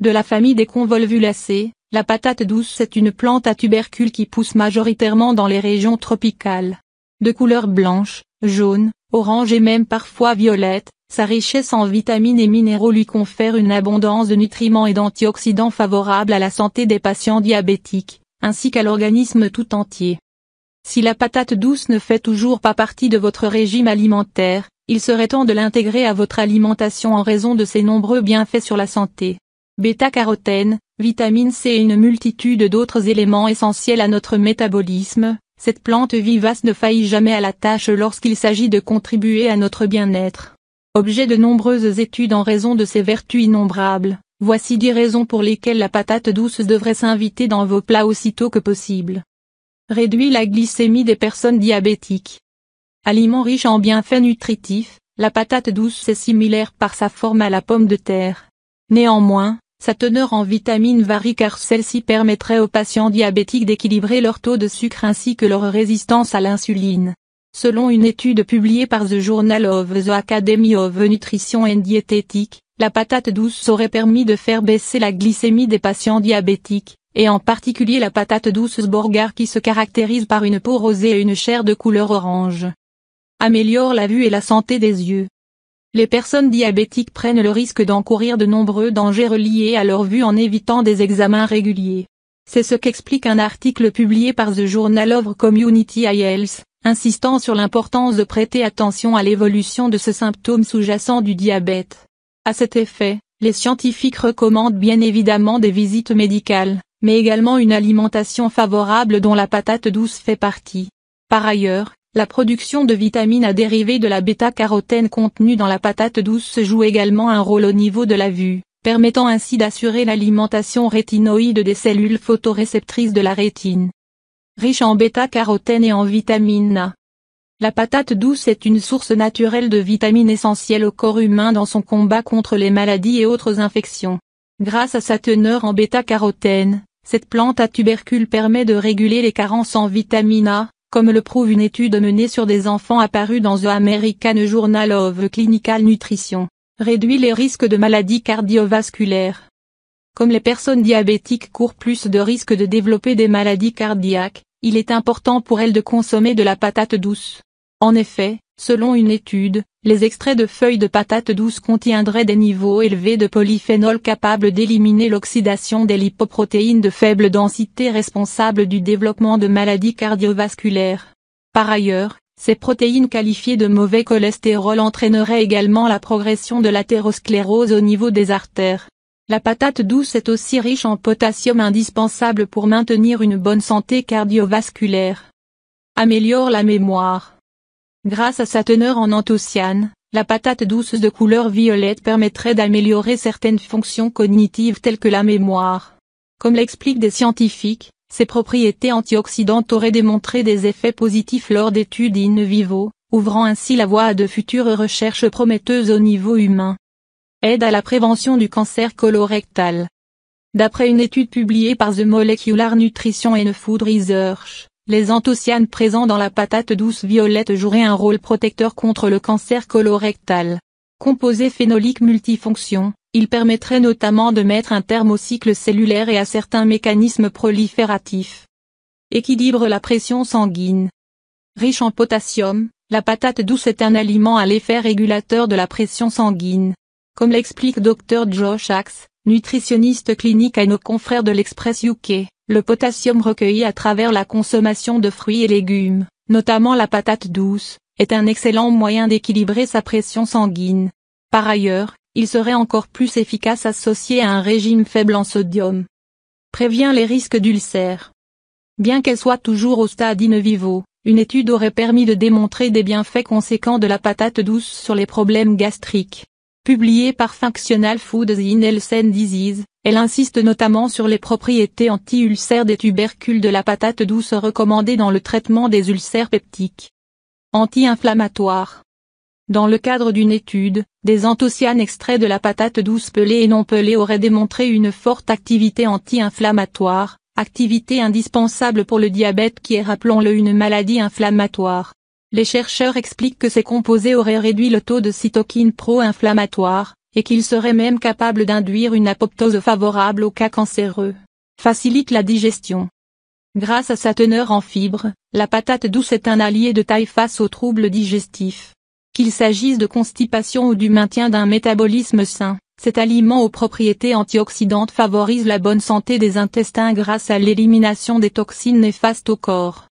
De la famille des convolvulacées, la patate douce est une plante à tubercules qui pousse majoritairement dans les régions tropicales. De couleur blanche, jaune, orange et même parfois violette, sa richesse en vitamines et minéraux lui confère une abondance de nutriments et d'antioxydants favorables à la santé des patients diabétiques, ainsi qu'à l'organisme tout entier. Si la patate douce ne fait toujours pas partie de votre régime alimentaire, il serait temps de l'intégrer à votre alimentation en raison de ses nombreux bienfaits sur la santé bêta-carotène, vitamine C et une multitude d'autres éléments essentiels à notre métabolisme, cette plante vivace ne faillit jamais à la tâche lorsqu'il s'agit de contribuer à notre bien-être. Objet de nombreuses études en raison de ses vertus innombrables, voici 10 raisons pour lesquelles la patate douce devrait s'inviter dans vos plats aussitôt que possible. Réduit la glycémie des personnes diabétiques. Aliment riche en bienfaits nutritifs, la patate douce est similaire par sa forme à la pomme de terre. Néanmoins, sa teneur en vitamine varie car celle-ci permettrait aux patients diabétiques d'équilibrer leur taux de sucre ainsi que leur résistance à l'insuline. Selon une étude publiée par The Journal of the Academy of Nutrition and Dietetics, la patate douce aurait permis de faire baisser la glycémie des patients diabétiques, et en particulier la patate douce Sborgar qui se caractérise par une peau rosée et une chair de couleur orange. Améliore la vue et la santé des yeux. Les personnes diabétiques prennent le risque d'encourir de nombreux dangers reliés à leur vue en évitant des examens réguliers. C'est ce qu'explique un article publié par The Journal of Community IELTS, Health, insistant sur l'importance de prêter attention à l'évolution de ce symptôme sous-jacent du diabète. À cet effet, les scientifiques recommandent bien évidemment des visites médicales, mais également une alimentation favorable dont la patate douce fait partie. Par ailleurs, la production de vitamine A dérivée de la bêta-carotène contenue dans la patate douce joue également un rôle au niveau de la vue, permettant ainsi d'assurer l'alimentation rétinoïde des cellules photoréceptrices de la rétine. Riche en bêta-carotène et en vitamine A. La patate douce est une source naturelle de vitamines essentielles au corps humain dans son combat contre les maladies et autres infections. Grâce à sa teneur en bêta-carotène, cette plante à tubercule permet de réguler les carences en vitamine A, comme le prouve une étude menée sur des enfants apparus dans The American Journal of Clinical Nutrition, réduit les risques de maladies cardiovasculaires. Comme les personnes diabétiques courent plus de risques de développer des maladies cardiaques, il est important pour elles de consommer de la patate douce. En effet, Selon une étude, les extraits de feuilles de patates douces contiendraient des niveaux élevés de polyphénol capables d'éliminer l'oxydation des lipoprotéines de faible densité responsables du développement de maladies cardiovasculaires. Par ailleurs, ces protéines qualifiées de mauvais cholestérol entraîneraient également la progression de l'athérosclérose au niveau des artères. La patate douce est aussi riche en potassium indispensable pour maintenir une bonne santé cardiovasculaire. Améliore la mémoire. Grâce à sa teneur en anthocyanes, la patate douce de couleur violette permettrait d'améliorer certaines fonctions cognitives telles que la mémoire. Comme l'expliquent des scientifiques, ses propriétés antioxydantes auraient démontré des effets positifs lors d'études in vivo, ouvrant ainsi la voie à de futures recherches prometteuses au niveau humain. Aide à la prévention du cancer colorectal. D'après une étude publiée par The Molecular Nutrition and Food Research, les anthocyanes présents dans la patate douce violette joueraient un rôle protecteur contre le cancer colorectal. Composé phénolique multifonction, il permettrait notamment de mettre un terme au cycle cellulaire et à certains mécanismes prolifératifs. Équilibre la pression sanguine. Riche en potassium, la patate douce est un aliment à l'effet régulateur de la pression sanguine. Comme l'explique Dr Josh Axe, nutritionniste clinique à nos confrères de l'Express UK. Le potassium recueilli à travers la consommation de fruits et légumes, notamment la patate douce, est un excellent moyen d'équilibrer sa pression sanguine. Par ailleurs, il serait encore plus efficace associé à un régime faible en sodium. Prévient les risques d'ulcères. Bien qu'elle soit toujours au stade in vivo, une étude aurait permis de démontrer des bienfaits conséquents de la patate douce sur les problèmes gastriques. Publiée par Functional Foods in and Disease, elle insiste notamment sur les propriétés anti-ulcères des tubercules de la patate douce recommandées dans le traitement des ulcères peptiques. anti inflammatoire Dans le cadre d'une étude, des anthocyanes extraits de la patate douce pelée et non pelée auraient démontré une forte activité anti-inflammatoire, activité indispensable pour le diabète qui est rappelons-le une maladie inflammatoire. Les chercheurs expliquent que ces composés auraient réduit le taux de cytokines pro-inflammatoires, et qu'ils seraient même capables d'induire une apoptose favorable aux cas cancéreux. Facilite la digestion. Grâce à sa teneur en fibres, la patate douce est un allié de taille face aux troubles digestifs. Qu'il s'agisse de constipation ou du maintien d'un métabolisme sain, cet aliment aux propriétés antioxydantes favorise la bonne santé des intestins grâce à l'élimination des toxines néfastes au corps.